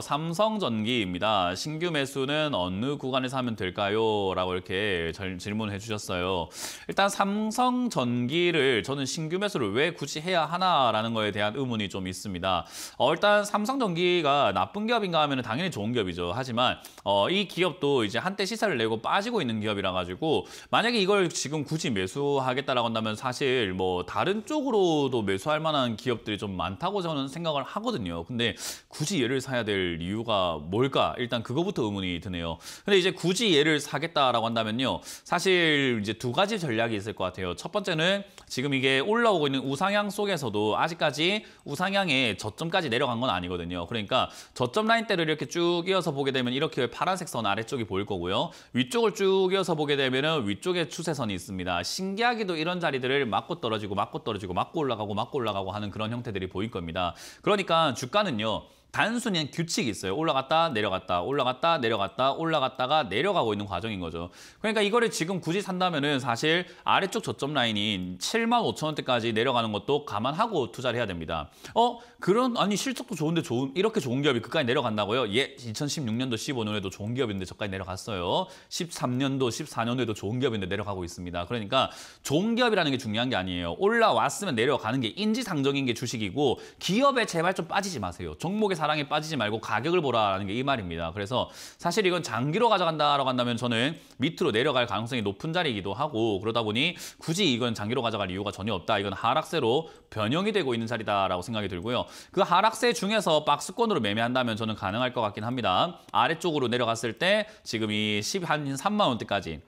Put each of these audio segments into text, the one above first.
삼성전기입니다. 신규 매수는 어느 구간에서 하면 될까요? 라고 이렇게 질문해 주셨어요. 일단 삼성전기를 저는 신규 매수를 왜 굳이 해야 하나라는 거에 대한 의문이 좀 있습니다. 어, 일단 삼성전기가 나쁜 기업인가 하면 당연히 좋은 기업이죠. 하지만 어, 이 기업도 이제 한때 시세를 내고 빠지고 있는 기업이라 가지고 만약에 이걸 지금 굳이 매수하겠다라고 한다면 사실 뭐 다른 쪽으로도 매수할 만한 기업들이 좀 많다고 저는 생각을 하거든요. 근데 굳이 얘를 사야 될 이유가 뭘까? 일단 그거부터 의문이 드네요. 근데 이제 굳이 얘를 사겠다라고 한다면요. 사실 이제 두 가지 전략이 있을 것 같아요. 첫 번째는 지금 이게 올라오고 있는 우상향 속에서도 아직까지 우상향의 저점까지 내려간 건 아니거든요. 그러니까 저점 라인대를 이렇게 쭉 이어서 보게 되면 이렇게 파란색 선 아래쪽이 보일 거고요. 위쪽을 쭉 이어서 보게 되면 위쪽에 추세선이 있습니다. 신기하게도 이런 자리들을 맞고 떨어지고 맞고 떨어지고 맞고 올라가고 맞고 올라가고 하는 그런 형태들이 보일 겁니다. 그러니까 주가는요. 단순히 규칙이 있어요. 올라갔다 내려갔다 올라갔다 내려갔다 올라갔다가 내려가고 있는 과정인 거죠. 그러니까 이거를 지금 굳이 산다면은 사실 아래쪽 저점 라인인 7만 5천 원대까지 내려가는 것도 감안하고 투자를 해야 됩니다. 어 그런 아니 실적도 좋은데 좋은 이렇게 좋은 기업이 그까지 내려간다고요? 예, 2016년도 15년에도 좋은 기업인데 저까지 내려갔어요. 13년도 1 4년에도 좋은 기업인데 내려가고 있습니다. 그러니까 좋은 기업이라는 게 중요한 게 아니에요. 올라왔으면 내려가는 게 인지상정인 게 주식이고 기업에 제발 좀 빠지지 마세요. 종목에 사랑에 빠지지 말고 가격을 보라라는 게 이 말입니다. 그래서 사실 이건 장기로 가져간다라고 한다면 저는 밑으로 내려갈 가능성이 높은 자리이기도 하고 그러다 보니 굳이 이건 장기로 가져갈 이유가 전혀 없다. 이건 하락세로 변형이 되고 있는 자리다라고 생각이 들고요. 그 하락세 중에서 박스권으로 매매한다면 저는 가능할 것 같긴 합니다. 아래쪽으로 내려갔을 때 지금 이 10한 3만 원대까지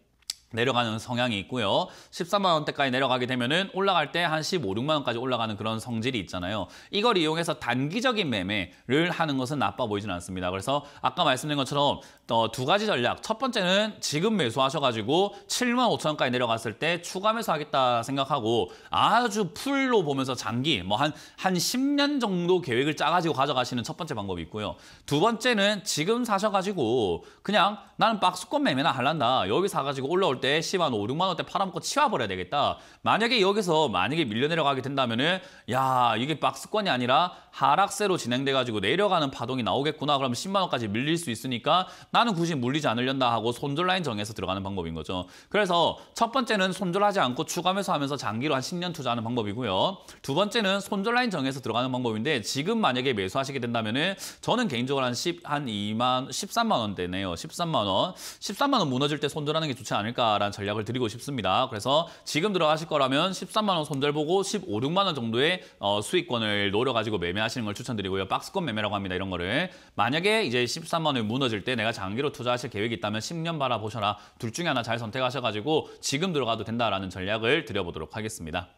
내려가는 성향이 있고요. 13만 원대까지 내려가게 되면은 올라갈 때 한 15, 6만 원까지 올라가는 그런 성질이 있잖아요. 이걸 이용해서 단기적인 매매를 하는 것은 나빠 보이진 않습니다. 그래서 아까 말씀드린 것처럼 어, 두 가지 전략. 첫 번째는 지금 매수하셔가지고 7만 5천 원까지 내려갔을 때 추가 매수하겠다 생각하고 아주 풀로 보면서 장기 뭐 한 한 10년 정도 계획을 짜가지고 가져가시는 첫 번째 방법이 있고요. 두 번째는 지금 사셔가지고 그냥 나는 박스권 매매나 할란다. 여기 사가지고 올라올 원대, 10만 5, 6만 원대 팔아먹고 치워버려야 되겠다. 만약에 여기서 만약에 밀려 내려가게 된다면은 야 이게 박스권이 아니라 하락세로 진행돼가지고 내려가는 파동이 나오겠구나. 그러면 10만 원까지 밀릴 수 있으니까 나는 굳이 물리지 않으련다 하고 손절 라인 정해서 들어가는 방법인 거죠. 그래서 첫 번째는 손절하지 않고 추가 매수하면서 장기로 한 10년 투자하는 방법이고요. 두 번째는 손절 라인 정해서 들어가는 방법인데 지금 만약에 매수하시게 된다면은 저는 개인적으로 한 10, 한 2만, 13만 원대네요. 13만 원. 13만 원 무너질 때 손절하는 게 좋지 않을까 않다라는 전략을 드리고 싶습니다. 그래서 지금 들어가실 거라면 13만 원 손절 보고 15, 6만 원 정도의 어, 수익권을 노려가지고 매매하시는 걸 추천드리고요. 박스권 매매라고 합니다. 이런 거를. 만약에 이제 13만 원이 무너질 때 내가 장기로 투자하실 계획이 있다면 10년 바라보셔라. 둘 중에 하나 잘 선택하셔가지고 지금 들어가도 된다라는 전략을 드려보도록 하겠습니다.